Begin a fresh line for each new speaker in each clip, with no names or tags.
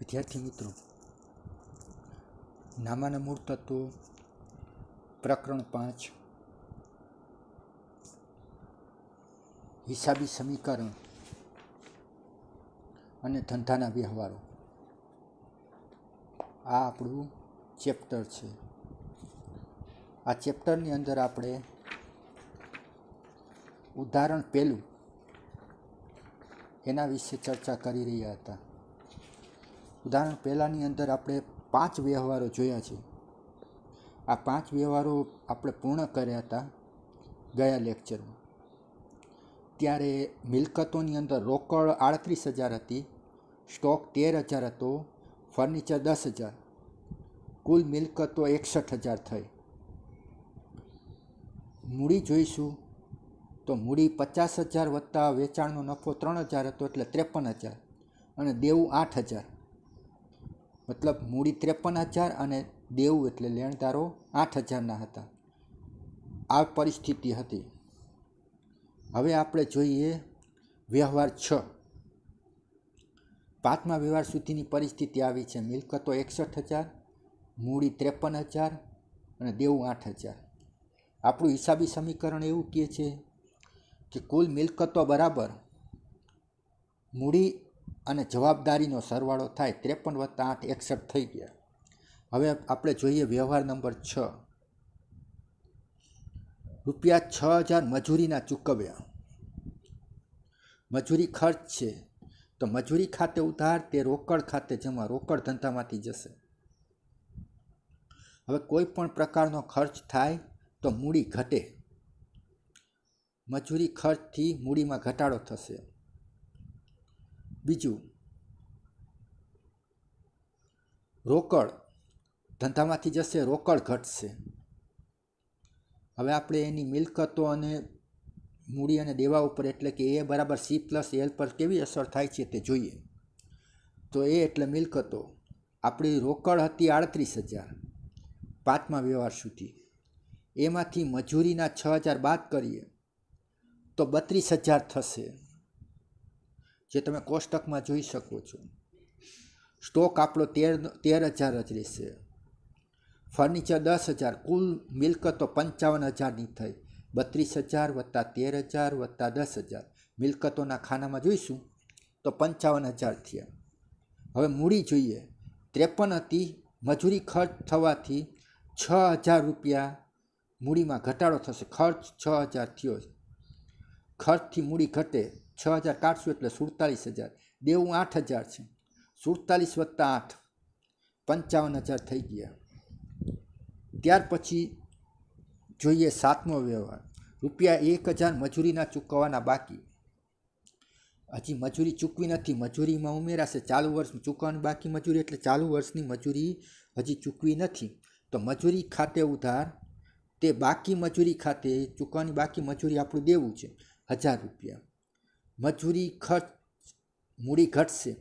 વિદ્યાર્થી મિત્રો નામાના મૂળ તત્વો પ્રકરણ પાંચ હિસાબી સમીકરણ અને ધંધાના વ્યવહારો આ આપણું ચેપ્ટર છે આ ચેપ્ટરની અંદર આપણે ઉદાહરણ પહેલું એના વિશે ચર્ચા કરી રહ્યા હતા ઉદાહરણ પહેલાંની અંદર આપણે પાંચ વ્યવહારો જોયા છે આ પાંચ વ્યવહારો આપણે પૂર્ણ કર્યા હતા ગયા લેક્ચરમાં ત્યારે મિલકતોની અંદર રોકડ આડત્રીસ હજાર હતી સ્ટોક તેર હજાર હતો ફર્નિચર દસ હજાર કુલ મિલકતો એકસઠ હજાર થઈ મૂડી જોઈશું તો મૂડી પચાસ હજાર વત્તા વેચાણનો નફો ત્રણ હજાર હતો એટલે ત્રેપન હજાર અને દેવું આઠ હજાર મતલબ મૂડી ત્રેપન હજાર અને દેવું એટલે લેણદારો આઠ હજારના હતા આ પરિસ્થિતિ હતી હવે આપણે જોઈએ વ્યવહાર છ પાંચમા વ્યવહાર સુધીની પરિસ્થિતિ આવી છે મિલકતો એકસઠ હજાર મૂડી ત્રેપન હજાર અને દેવું આઠ હજાર આપણું હિસાબી સમીકરણ એવું કહે છે કે કુલ મિલકતો બરાબર મૂડી અને જવાબદારીનો સરવાળો થાય ત્રેપન વત્તા આઠ એકસઠ થઈ ગયા હવે આપણે જોઈએ વ્યવહાર નંબર છ રૂપિયા છ હજાર મજૂરીના ચૂકવ્યા મજૂરી ખર્ચ છે તો મજૂરી ખાતે ઉધાર તે રોકડ ખાતે જમા રોકડ ધંધામાંથી જશે હવે કોઈ પણ પ્રકારનો ખર્ચ થાય તો મૂડી ઘટે મજૂરી ખર્ચથી મૂડીમાં ઘટાડો થશે બીજું રોકડ ધંધામાંથી જશે રોકડ ઘટશે હવે આપણે એની મિલકતો અને મૂડી અને દેવા ઉપર એટલે કે એ બરાબર સી પ્લસ એલ પર કેવી અસર થાય છે તે જોઈએ તો એ એટલે મિલકતો આપણી રોકડ હતી આડત્રીસ હજાર પાંચમા વ્યવહાર સુધી એમાંથી મજૂરીના છ હજાર બાદ કરીએ તો બત્રીસ હજાર થશે જે તમે કોષ્ટકમાં જોઈ શકો છો સ્ટોક આપણો તેર તેર હજાર જ રહેશે ફર્નિચર દસ હજાર કુલ મિલકતો પંચાવન હજારની થઈ બત્રીસ હજાર વત્તા તેર હજાર વત્તા દસ હજાર મિલકતોના ખાનામાં જોઈશું તો પંચાવન હજાર થયા હવે મૂડી જોઈએ ત્રેપન હતી મજૂરી ખર્ચ થવાથી છ હજાર રૂપિયા મૂડીમાં ઘટાડો થશે ખર્ચ છ હજાર થયો ખર્ચથી મૂડી ઘટે છ હજાર કાઢશું એટલે સુડતાલીસ હજાર દેવું આઠ હજાર છે સુડતાલીસ વત્તા આઠ પંચાવન હજાર થઈ ગયા ત્યાર પછી જોઈએ સાતમો વ્યવહાર રૂપિયા એક હજાર મજૂરીના ચૂકવવાના બાકી હજી મજૂરી ચૂકવી નથી મજૂરીમાં ઉમેરાશે ચાલુ વર્ષ ચૂકવવાની બાકી મજૂરી એટલે ચાલુ વર્ષની મજૂરી હજી ચૂકવી નથી તો મજૂરી ખાતે ઉધાર તે બાકી મજૂરી ખાતે ચૂકવવાની બાકી મજૂરી આપણું દેવું છે હજાર રૂપિયા મજૂરી ખર્ચ મૂડી ઘટશે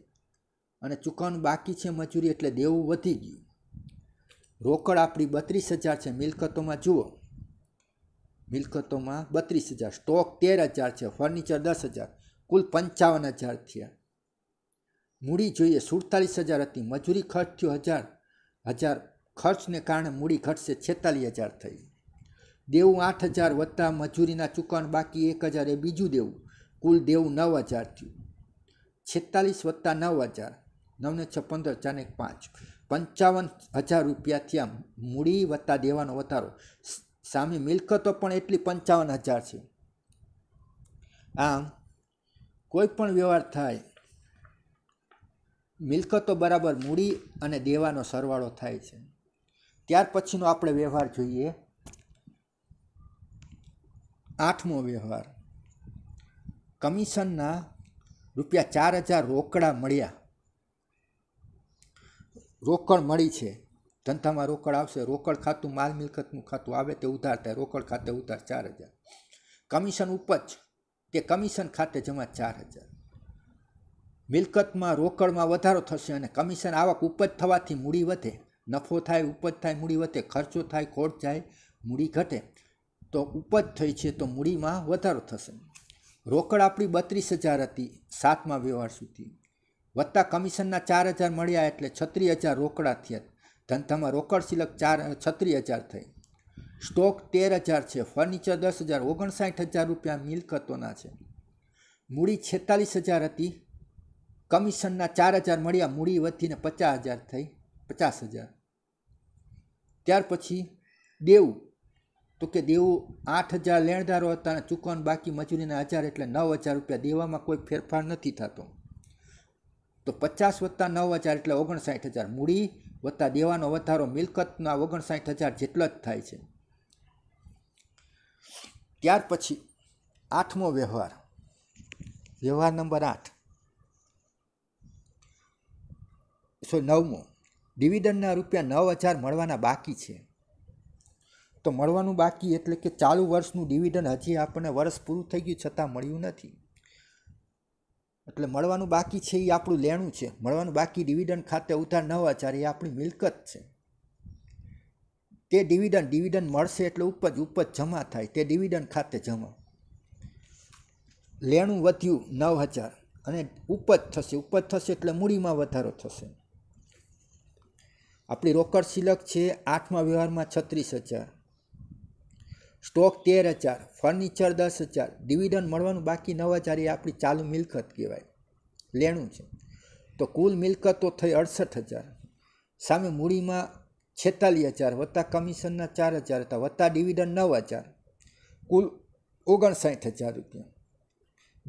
અને ચૂકવવાનું બાકી છે મજૂરી એટલે દેવું વધી ગયું રોકડ આપણી બત્રીસ હજાર છે મિલકતોમાં જુઓ મિલકતોમાં બત્રીસ હજાર સ્ટોક તેર હજાર છે ફર્નિચર દસ હજાર કુલ પંચાવન હજાર થયા મૂડી જોઈએ સુડતાલીસ હજાર હતી મજૂરી ખર્ચ થયો હજાર હજાર ખર્ચને કારણે મૂડી ઘટશે છેતાલીસ હજાર થઈ દેવું આઠ હજાર વત્તા મજૂરીના ચૂકવણ બાકી એક હજાર એ બીજું દેવું કુલ દેવું નવ હજાર થયું છેતાલીસ વત્તા નવ હજાર નવને છપ્પન તો ચારને પાંચ પંચાવન હજાર રૂપિયા થયા મૂડી વત્તા દેવાનો વધારો સામે મિલકતો પણ એટલી પંચાવન હજાર છે આમ કોઈ પણ વ્યવહાર થાય મિલકતો બરાબર મૂડી અને દેવાનો સરવાળો થાય છે ત્યાર પછીનો આપણે વ્યવહાર જોઈએ આઠમો વ્યવહાર કમિશનના રૂપિયા ચાર હજાર રોકડા મળ્યા રોકડ મળી છે ધંધામાં રોકડ આવશે રોકડ ખાતું માલ મિલકતનું ખાતું આવે તે ઉધાર થાય રોકડ ખાતે ઉધાર ચાર હજાર કમિશન ઉપજ તે કમિશન ખાતે જમા ચાર હજાર મિલકતમાં રોકડમાં વધારો થશે અને કમિશન આવક ઉપજ થવાથી મૂડી વધે નફો થાય ઉપજ થાય મૂડી વધે ખર્ચો થાય ખોટ જાય મૂડી ઘટે તો ઉપજ થઈ છે તો મૂડીમાં વધારો થશે રોકડ આપણી બત્રીસ હજાર હતી સાતમા વ્યવહાર સુધી વત્તા કમિશનના ચાર હજાર મળ્યા એટલે છત્રીસ હજાર રોકડા થયા ધંધામાં રોકડ સિલક ચાર છત્રીસ હજાર થઈ સ્ટોક તેર હજાર છે ફર્નિચર દસ હજાર ઓગણસાઠ હજાર રૂપિયા મિલકતોના છે મૂડી છેતાલીસ હજાર હતી કમિશનના ચાર હજાર મળ્યા મૂડી વધીને પચાસ હજાર થઈ પચાસ હજાર ત્યાર પછી દેવું તો કે દેવું આઠ હજાર લેણદારો હતા અને ચૂકવવાનું બાકી મજૂરીના હજાર એટલે નવ હજાર રૂપિયા દેવામાં કોઈ ફેરફાર નથી થતો તો પચાસ વત્તા નવ હજાર એટલે ઓગણસાઠ હજાર મૂડી વત્તા દેવાનો વધારો મિલકતના ઓગણસાઠ હજાર જેટલો જ થાય છે ત્યાર પછી આઠમો વ્યવહાર વ્યવહાર નંબર આઠ સો નવમો ડિવિડન્ડના રૂપિયા નવ હજાર મળવાના બાકી છે તો મળવાનું બાકી એટલે કે ચાલુ વર્ષનું ડિવિડન્ડ હજી આપણને વર્ષ પૂરું થઈ ગયું છતાં મળ્યું નથી એટલે મળવાનું બાકી છે એ આપણું લેણું છે મળવાનું બાકી ડિવિડન્ડ ખાતે ઉધાર નવ હજાર એ આપણી મિલકત છે તે ડિવિડન્ડ ડિવિડન્ડ મળશે એટલે ઉપજ ઉપજ જમા થાય તે ડિવિડન્ડ ખાતે જમા લેણું વધ્યું નવ હજાર અને ઉપજ થશે ઉપજ થશે એટલે મૂડીમાં વધારો થશે આપણી રોકડ સિલક છે આઠમા વ્યવહારમાં છત્રીસ હજાર સ્ટોક તેર હજાર ફર્નિચર દસ હજાર ડિવિડન્ડ મળવાનું બાકી નવ હજાર એ આપણી ચાલુ મિલકત કહેવાય લેણું છે તો કુલ મિલકત તો થઈ અડસઠ હજાર સામે મૂડીમાં છેતાલીસ હજાર વત્તા કમિશનના ચાર હજાર હતા વત્તા ડિવિડન્ડ નવ હજાર કુલ ઓગણસાઠ હજાર રૂપિયા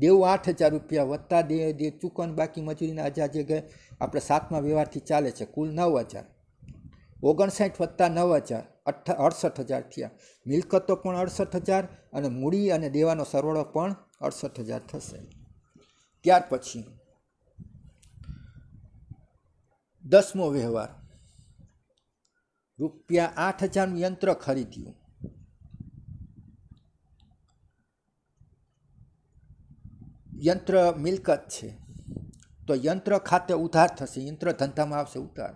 દેવું આઠ હજાર રૂપિયા વત્તા દે દે ચૂકવણ બાકી મજૂરીના હજાર જે આપણે સાતમા વ્યવહારથી ચાલે છે કુલ નવ હજાર ઓગણસાઠ વત્તા નવ હજાર અઠ અડસઠ હજાર થયા મિલકતો પણ અડસઠ હજાર અને મૂડી અને દેવાનો સરવાળો પણ અડસઠ હજાર થશે ત્યાર પછી દસમો વ્યવહાર રૂપિયા આઠ હજારનું યંત્ર ખરીદ્યું યંત્ર મિલકત છે તો યંત્ર ખાતે ઉધાર થશે યંત્ર ધંધામાં આવશે ઉધાર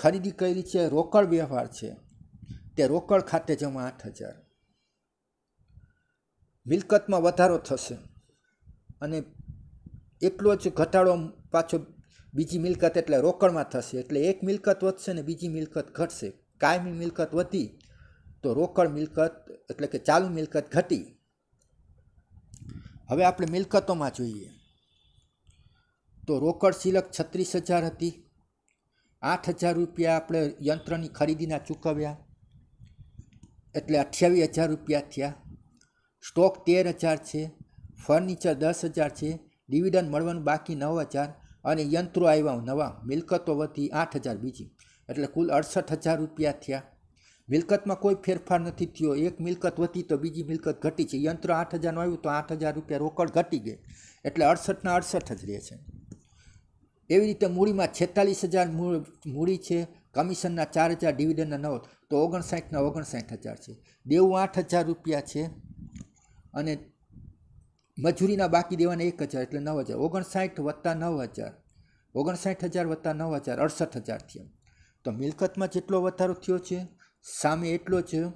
ખરીદી કરી છે રોકડ વ્યવહાર છે તે રોકડ ખાતે જમા આઠ હજાર મિલકતમાં વધારો થશે અને એટલો જ ઘટાડો પાછો બીજી મિલકત એટલે રોકડમાં થશે એટલે એક મિલકત વધશે ને બીજી મિલકત ઘટશે કાયમી મિલકત વધી તો રોકડ મિલકત એટલે કે ચાલુ મિલકત ઘટી હવે આપણે મિલકતોમાં જોઈએ તો રોકડ સિલક છત્રીસ હજાર હતી આઠ હજાર રૂપિયા આપણે યંત્રની ખરીદીના ચૂકવ્યા એટલે અઠ્યાવીસ હજાર રૂપિયા થયા સ્ટોક તેર હજાર છે ફર્નિચર દસ હજાર છે ડિવિડન્ડ મળવાનું બાકી નવ હજાર અને યંત્રો આવ્યા નવા મિલકતો વધી આઠ હજાર બીજી એટલે કુલ અડસઠ હજાર રૂપિયા થયા મિલકતમાં કોઈ ફેરફાર નથી થયો એક મિલકત વધી તો બીજી મિલકત ઘટી છે યંત્ર આઠ હજારનું આવ્યું તો આઠ હજાર રૂપિયા રોકડ ઘટી ગઈ એટલે અડસઠના અડસઠ જ રહે છે એવી રીતે મૂડીમાં છેતાલીસ હજાર મૂડી છે કમિશનના ચાર હજાર ડિવિડન્ડના નવ તો ઓગણસાઠના ઓગણસાઠ હજાર છે દેવું આઠ હજાર રૂપિયા છે અને મજૂરીના બાકી દેવાના એક હજાર એટલે નવ હજાર ઓગણસાઠ વત્તા નવ હજાર ઓગણસાઠ હજાર વત્તા નવ હજાર અડસઠ હજાર થયા તો મિલકતમાં જેટલો વધારો થયો છે સામે એટલો જ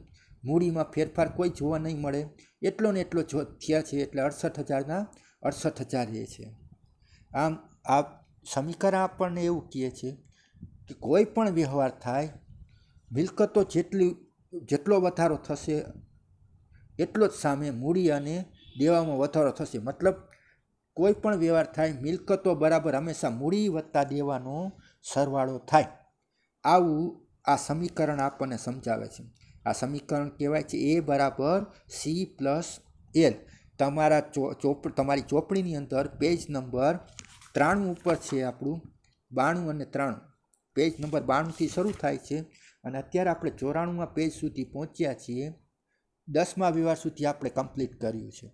મૂડીમાં ફેરફાર કોઈ જોવા નહીં મળે એટલો ને એટલો જો થયા છે એટલે અડસઠ હજારના અડસઠ હજાર એ છે આમ આ સમીકરણ આપણને એવું કહે છે કે કોઈ પણ વ્યવહાર થાય મિલકતો જેટલી જેટલો વધારો થશે એટલો જ સામે મૂડી અને દેવામાં વધારો થશે મતલબ કોઈ પણ વ્યવહાર થાય મિલકતો બરાબર હંમેશા મૂડી વત્તા દેવાનો સરવાળો થાય આવું આ સમીકરણ આપણને સમજાવે છે આ સમીકરણ કહેવાય છે એ બરાબર સી પ્લસ એલ તમારા ચોપ તમારી ચોપડીની અંદર પેજ નંબર ત્રાણું ઉપર છે આપણું બાણું અને ત્રાણું પેજ નંબર બાણુંથી શરૂ થાય છે અને અત્યારે આપણે ચોરાણુંમાં પેજ સુધી પહોંચ્યા છીએ દસમા વ્યવહાર સુધી આપણે કમ્પ્લીટ કર્યું છે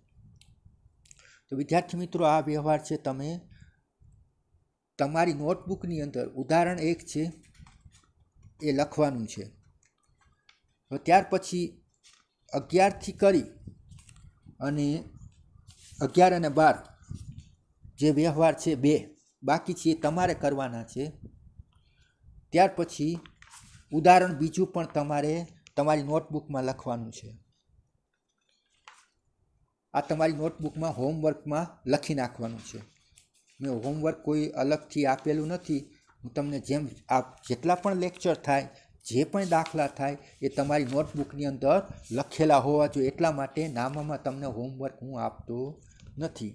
તો વિદ્યાર્થી મિત્રો આ વ્યવહાર છે તમે તમારી નોટબુકની અંદર ઉદાહરણ એક છે એ લખવાનું છે તો ત્યાર પછી અગિયારથી કરી અને અગિયાર અને બાર જે વ્યવહાર છે બે બાકી છે એ તમારે કરવાના છે ત્યાર પછી ઉદાહરણ બીજું પણ તમારે તમારી નોટબુકમાં લખવાનું છે આ તમારી નોટબુકમાં હોમવર્કમાં લખી નાખવાનું છે મેં હોમવર્ક કોઈ અલગથી આપેલું નથી હું તમને જેમ આ જેટલા પણ લેક્ચર થાય જે પણ દાખલા થાય એ તમારી નોટબુકની અંદર લખેલા હોવા જોઈએ એટલા માટે નામમાં તમને હોમવર્ક હું આપતો નથી